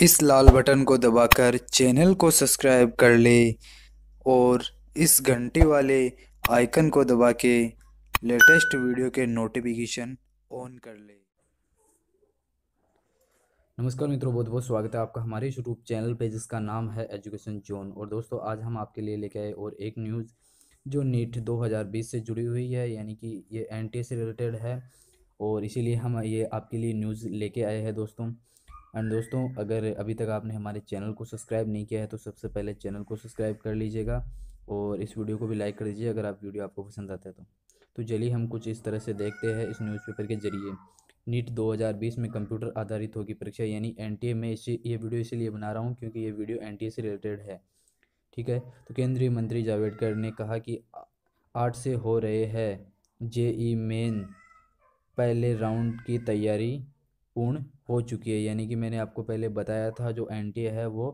इस लाल बटन को दबाकर चैनल को सब्सक्राइब कर ले और इस घंटे वाले आइकन को दबा के लेटेस्ट वीडियो के नोटिफिकेशन ऑन कर ले नमस्कार मित्रों बहुत बहुत स्वागत है आपका हमारे यूट्यूब चैनल पे जिसका नाम है एजुकेशन जोन और दोस्तों आज हम आपके लिए लेके आए और एक न्यूज़ जो नीट 2020 से जुड़ी हुई है यानी कि ये एन से रिलेटेड है और इसीलिए हम ये आपके लिए न्यूज़ लेके आए हैं दोस्तों एंड दोस्तों अगर अभी तक आपने हमारे चैनल को सब्सक्राइब नहीं किया है तो सबसे पहले चैनल को सब्सक्राइब कर लीजिएगा और इस वीडियो को भी लाइक कर दीजिए अगर आप वीडियो आपको पसंद आता है तो तो चलिए हम कुछ इस तरह से देखते हैं इस न्यूज़पेपर के जरिए नीट 2020 में कंप्यूटर आधारित होगी परीक्षा यानी एनटीए में इसी ये वीडियो इसीलिए बना रहा हूँ क्योंकि ये वीडियो एनटीए से रिलेटेड है ठीक है तो केंद्रीय मंत्री जावेडकर ने कहा कि आठ से हो रहे हैं जे मेन पहले राउंड की तैयारी पूर्ण हो चुकी है यानी कि मैंने आपको पहले बताया था जो एन है वो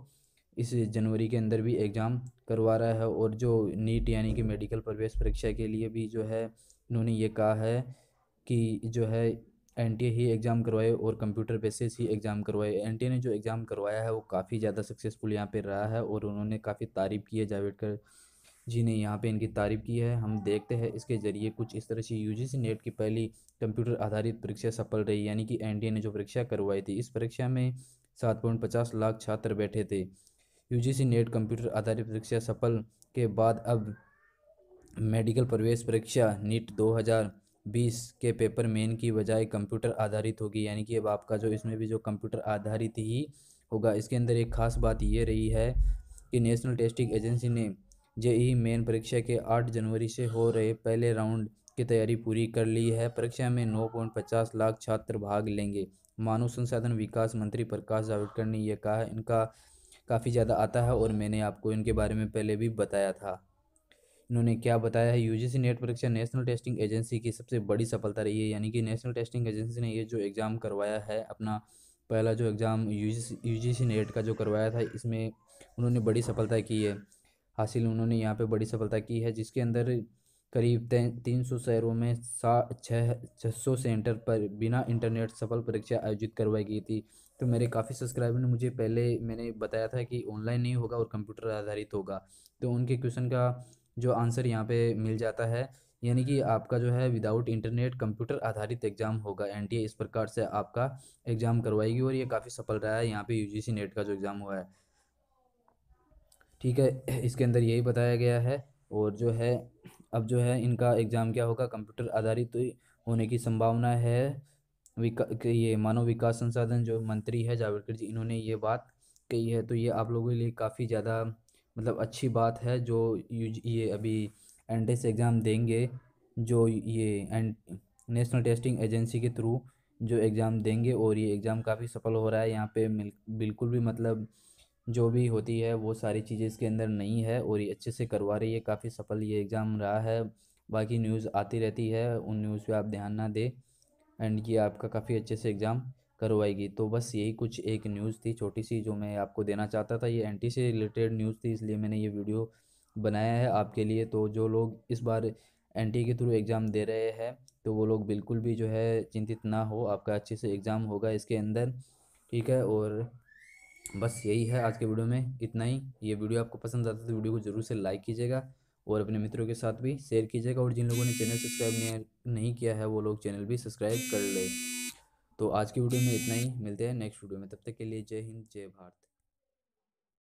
इस जनवरी के अंदर भी एग्ज़ाम करवा रहा है और जो नीट यानी कि मेडिकल प्रवेश परीक्षा के लिए भी जो है उन्होंने ये कहा है कि जो है एन ही एग्ज़ाम करवाए और कंप्यूटर बेसिस ही एग्ज़ाम करवाए एन ने जो एग्ज़ाम करवाया है वो काफ़ी ज़्यादा सक्सेसफुल यहाँ पर रहा है और उन्होंने काफ़ी तारीफ़ की है जावेडकर जी ने यहाँ पे इनकी तारीफ की है हम देखते हैं इसके ज़रिए कुछ इस तरह से यूजीसी नेट की पहली कंप्यूटर आधारित परीक्षा सफल रही यानी कि एनडीए ने जो परीक्षा करवाई थी इस परीक्षा में सात पॉइंट पचास लाख छात्र बैठे थे यूजीसी नेट कंप्यूटर आधारित परीक्षा सफल के बाद अब मेडिकल प्रवेश परीक्षा नीट दो बीस के पेपर मेन की बजाय कंप्यूटर आधारित होगी यानी कि अब आपका जो इसमें भी जो कंप्यूटर आधारित ही होगा इसके अंदर एक खास बात ये रही है कि नेशनल टेस्टिंग एजेंसी ने जेई मेन परीक्षा के 8 जनवरी से हो रहे पहले राउंड की तैयारी पूरी कर ली है परीक्षा में पचास लाख छात्र भाग लेंगे मानव संसाधन विकास मंत्री प्रकाश जावड़ेकर ने यह कहा इनका काफ़ी ज़्यादा आता है और मैंने आपको इनके बारे में पहले भी बताया था इन्होंने क्या बताया है यूजीसी नेट परीक्षा नेशनल टेस्टिंग एजेंसी की सबसे बड़ी सफलता रही है यानी कि नेशनल टेस्टिंग एजेंसी ने ये जो एग्ज़ाम करवाया है अपना पहला जो एग्ज़ाम यूजीसी यूजीसी नेट का जो करवाया था इसमें उन्होंने बड़ी सफलता की है हासिल उन्होंने यहाँ पे बड़ी सफलता की है जिसके अंदर करीब तीन सौ शहरों में सा छः छः सौ सेंटर पर बिना इंटरनेट सफल परीक्षा आयोजित करवाई गई थी तो मेरे काफ़ी सब्सक्राइबर ने मुझे पहले मैंने बताया था कि ऑनलाइन नहीं होगा और कंप्यूटर आधारित होगा तो उनके क्वेश्चन का जो आंसर यहाँ पे मिल जाता है यानी कि आपका जो है विदाउट इंटरनेट कंप्यूटर आधारित एग्ज़ाम होगा एन इस प्रकार से आपका एग्ज़ाम करवाएगी और ये काफ़ी सफल रहा है यहाँ पे यू नेट का जो एग्ज़ाम हुआ है ठीक है इसके अंदर यही बताया गया है और जो है अब जो है इनका एग्ज़ाम क्या होगा कंप्यूटर आधारित तो होने की संभावना है विका ये मानव विकास संसाधन जो मंत्री है जावड़ेकर जी इन्होंने ये बात कही है तो ये आप लोगों के लिए काफ़ी ज़्यादा मतलब अच्छी बात है जो ये अभी एंट्रेंस एग्ज़ाम देंगे जो ये नेशनल टेस्टिंग एजेंसी के थ्रू जो एग्ज़ाम देंगे और ये एग्ज़ाम काफ़ी सफल हो रहा है यहाँ पे बिल्कुल भी मतलब जो भी होती है वो सारी चीज़ें इसके अंदर नहीं है और ये अच्छे से करवा रही है काफ़ी सफल ये एग्ज़ाम रहा है बाकी न्यूज़ आती रहती है उन न्यूज़ पे आप ध्यान ना दें एंड ये आपका काफ़ी अच्छे से एग्ज़ाम करवाएगी तो बस यही कुछ एक न्यूज़ थी छोटी सी जो मैं आपको देना चाहता था ये एन से रिलेटेड न्यूज़ थी इसलिए मैंने ये वीडियो बनाया है आपके लिए तो जो लोग इस बार एन के थ्रू एग्ज़ाम दे रहे हैं तो वो लोग बिल्कुल भी जो है चिंतित ना हो आपका अच्छे से एग्ज़ाम होगा इसके अंदर ठीक है और बस यही है आज के वीडियो में इतना ही ये वीडियो आपको पसंद आता है तो वीडियो को जरूर से लाइक कीजिएगा और अपने मित्रों के साथ भी शेयर कीजिएगा और जिन लोगों ने चैनल सब्सक्राइब नहीं किया है वो लोग चैनल भी सब्सक्राइब कर ले तो आज की वीडियो में इतना ही मिलते हैं नेक्स्ट वीडियो में तब तक के लिए जय हिंद जय भारत